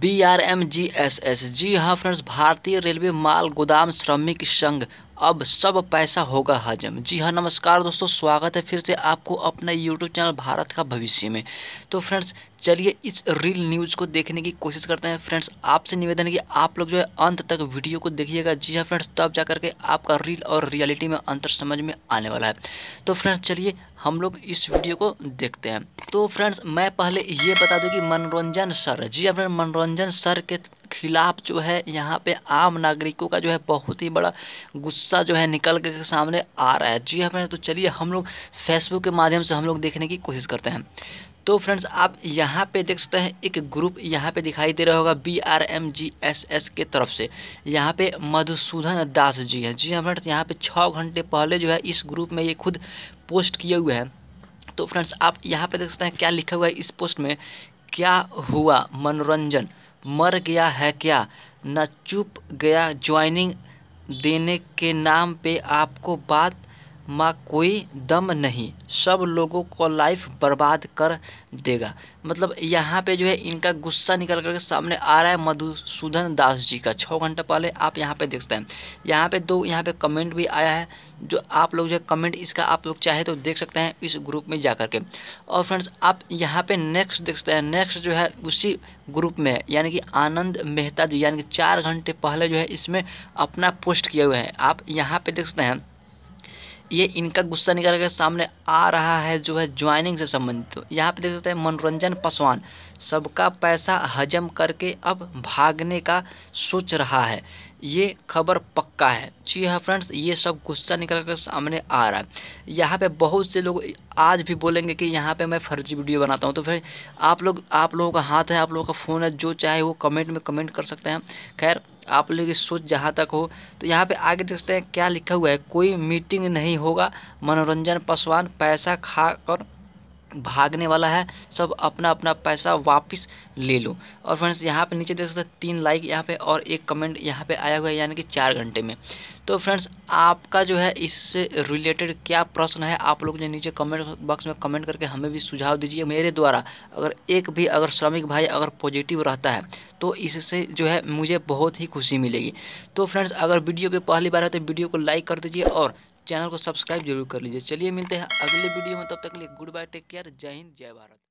B R M G S S जी हाँ friends भारतीय रेलवे माल गोदाम श्रमिक संघ अब सब पैसा होगा हजम जी हाँ नमस्कार दोस्तों स्वागत है फिर से आपको अपना यूट्यूब चैनल भारत का भविष्य में तो फ्रेंड्स चलिए इस रील न्यूज़ को देखने की कोशिश करते हैं फ्रेंड्स आपसे निवेदन है कि आप लोग जो है अंत तक वीडियो को देखिएगा जी हाँ फ्रेंड्स तब जा करके आपका रील और रियलिटी में अंतर समझ में आने वाला है तो फ्रेंड्स चलिए हम लोग इस वीडियो को देखते हैं तो फ्रेंड्स मैं पहले ये बता दूँ कि मनोरंजन सर जी हाँ फ्रेंड मनोरंजन सर के खिलाफ जो है यहाँ पे आम नागरिकों का जो है बहुत ही बड़ा गुस्सा जो है निकल कर सामने आ रहा है जी हाँ फ्रेंड्स तो चलिए हम लोग फेसबुक के माध्यम से हम लोग देखने की कोशिश करते हैं तो फ्रेंड्स आप यहाँ पे देख सकते हैं एक ग्रुप यहाँ पे दिखाई दे रहा होगा B R M G S S के तरफ से यहाँ पे मधुसूदन दास जी हैं जी हाँ फ्रेंड्स यहाँ पे छः घंटे पहले जो है इस ग्रुप में ये खुद पोस्ट किए हुए हैं तो फ्रेंड्स आप यहाँ पे देख सकते हैं क्या लिखा हुआ है इस पोस्ट में क्या हुआ मनोरंजन मर गया है क्या न चुप गया ज्वाइनिंग देने के नाम पे आपको बात माँ कोई दम नहीं सब लोगों को लाइफ बर्बाद कर देगा मतलब यहाँ पे जो है इनका गुस्सा निकल करके सामने आ रहा है मधुसूदन दास जी का छः घंटा पहले आप यहाँ पे देखते हैं यहाँ पे दो यहाँ पे कमेंट भी आया है जो आप लोग जो है कमेंट इसका आप लोग चाहे तो देख सकते हैं इस ग्रुप में जा करके और फ्रेंड्स आप यहाँ पर नेक्स्ट देख सकते हैं नेक्स्ट जो है उसी ग्रुप में यानी कि आनंद मेहता जी यानी कि चार घंटे पहले जो है इसमें अपना पोस्ट किए हुए हैं आप यहाँ पर देख सकते हैं ये इनका गुस्सा निकल कर सामने आ रहा है जो है ज्वाइनिंग से संबंधित तो यहाँ पे देख सकते हैं मनोरंजन पासवान सबका पैसा हजम करके अब भागने का सोच रहा है ये खबर पक्का है जी हाँ फ्रेंड्स ये सब गुस्सा निकल कर सामने आ रहा है यहाँ पे बहुत से लोग आज भी बोलेंगे कि यहाँ पे मैं फर्जी वीडियो बनाता हूँ तो फिर आप लोग आप लोगों का हाथ है आप लोगों का फ़ोन है जो चाहे वो कमेंट में कमेंट कर सकते हैं खैर आप लोगों की सोच जहाँ तक हो तो यहाँ पे आगे देखते हैं क्या लिखा हुआ है कोई मीटिंग नहीं होगा मनोरंजन पासवान पैसा खा कर भागने वाला है सब अपना अपना पैसा वापस ले लो और फ्रेंड्स यहाँ पे नीचे देख सकते हैं तीन लाइक यहाँ पे और एक कमेंट यहाँ पे आया हुआ है यानी कि चार घंटे में तो फ्रेंड्स आपका जो है इससे रिलेटेड क्या प्रश्न है आप लोग जो नीचे कमेंट बॉक्स में कमेंट करके हमें भी सुझाव दीजिए मेरे द्वारा अगर एक भी अगर श्रमिक भाई अगर पॉजिटिव रहता है तो इससे जो है मुझे बहुत ही खुशी मिलेगी तो फ्रेंड्स अगर वीडियो पर पहली बार है तो वीडियो को लाइक कर दीजिए और चैनल को सब्सक्राइब जरूर कर लीजिए चलिए मिलते हैं अगले वीडियो में तब तक के लिए गुड बाय टेक केयर जय हिंद जय भारत